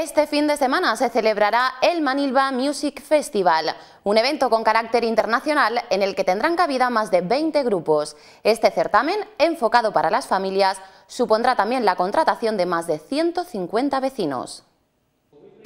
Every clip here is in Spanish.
Este fin de semana se celebrará el Manilva Music Festival, un evento con carácter internacional en el que tendrán cabida más de 20 grupos. Este certamen, enfocado para las familias, supondrá también la contratación de más de 150 vecinos.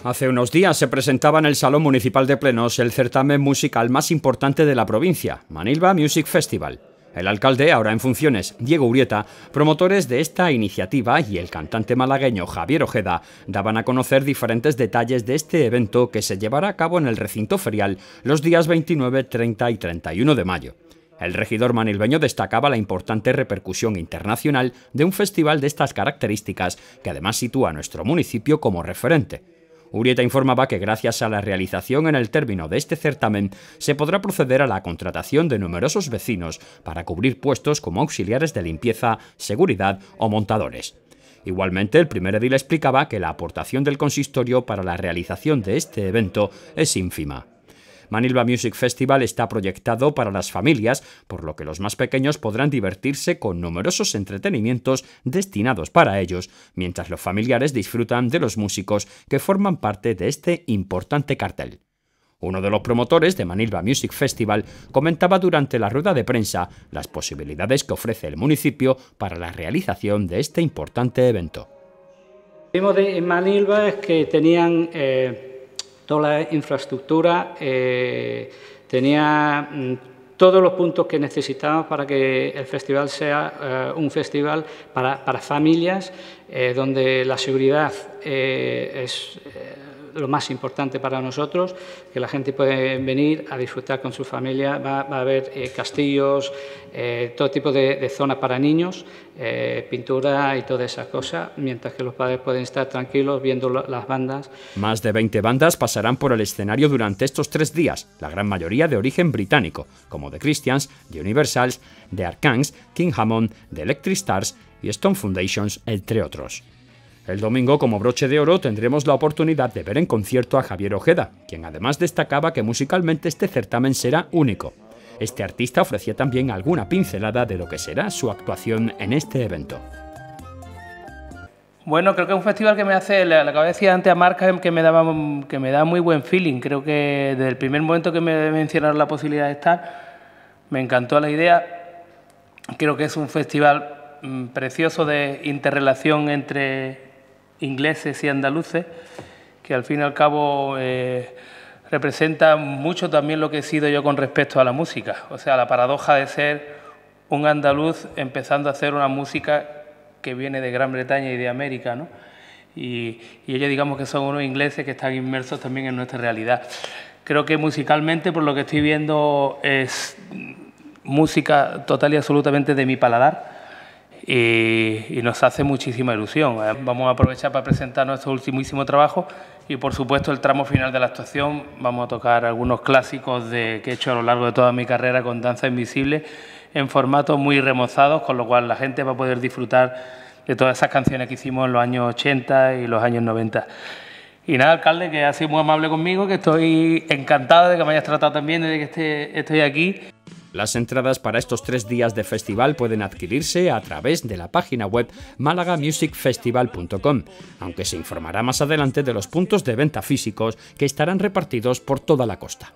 Hace unos días se presentaba en el Salón Municipal de Plenos el certamen musical más importante de la provincia, Manilva Music Festival. El alcalde, ahora en funciones, Diego Urieta, promotores de esta iniciativa y el cantante malagueño Javier Ojeda daban a conocer diferentes detalles de este evento que se llevará a cabo en el recinto ferial los días 29, 30 y 31 de mayo. El regidor manilbeño destacaba la importante repercusión internacional de un festival de estas características, que además sitúa a nuestro municipio como referente. Urieta informaba que gracias a la realización en el término de este certamen se podrá proceder a la contratación de numerosos vecinos para cubrir puestos como auxiliares de limpieza, seguridad o montadores. Igualmente, el primer edil explicaba que la aportación del consistorio para la realización de este evento es ínfima. Manilva Music Festival está proyectado para las familias, por lo que los más pequeños podrán divertirse con numerosos entretenimientos destinados para ellos, mientras los familiares disfrutan de los músicos que forman parte de este importante cartel. Uno de los promotores de Manilva Music Festival comentaba durante la rueda de prensa las posibilidades que ofrece el municipio para la realización de este importante evento. vimos en Manilva que tenían eh, toda la infraestructura, eh, tenía mm, todos los puntos que necesitábamos para que el festival sea eh, un festival para, familias, eh, donde la seguridad es lo más importante para nosotros, que la gente puede venir a disfrutar con su familia, va, a haber eh, castillos, eh, todo tipo de, zona zonas para niños, eh, pintura y toda esa cosa... mientras que los padres pueden estar tranquilos viendo las bandas. Más de 20 bandas pasarán por el escenario durante estos tres días, la gran mayoría de origen británico, como The Christians, The Universals, The Arkansas, King Hammond, The Electric Stars y Stone Foundations, entre otros. El domingo, como broche de oro, tendremos la oportunidad de ver en concierto a Javier Ojeda, quien además destacaba que musicalmente este certamen será único. Este artista ofrecía también alguna pincelada de lo que será su actuación en este evento. Bueno, creo que es un festival que me hace, le acabo de decir antes a Marca que me que me da muy buen feeling. Creo que desde el primer momento que me mencionaron la posibilidad de estar, me encantó la idea. Creo que es un festival mm, precioso de interrelación entre ingleses y andaluces, que al fin y al cabo eh, representa mucho también lo que he sido yo con respecto a la música. O sea, la paradoja de ser un andaluz empezando a hacer una música que viene de Gran Bretaña y de América, ¿no? Y, y ellos digamos que son unos ingleses que están inmersos también en nuestra realidad. Creo que musicalmente, por lo que estoy viendo, es música total y absolutamente de mi paladar y, nos hace muchísima ilusión. Eh, vamos a aprovechar para presentar nuestro ultimísimo trabajo y, por supuesto, el tramo final de la actuación. Vamos a tocar algunos clásicos de, que he hecho a lo largo de toda mi carrera con Danza Invisible en formatos muy remozados, con lo cual la gente va a poder disfrutar de todas esas canciones que hicimos en los años 80 y los años 90. Y nada, alcalde, que ha sido muy amable conmigo, que estoy encantado de que me hayas tratado tan bien, de que esté, estoy aquí. Las entradas para estos tres días de festival pueden adquirirse a través de la página web malagamusicfestival.com aunque se informará más adelante de los puntos de venta físicos que estarán repartidos por toda la costa.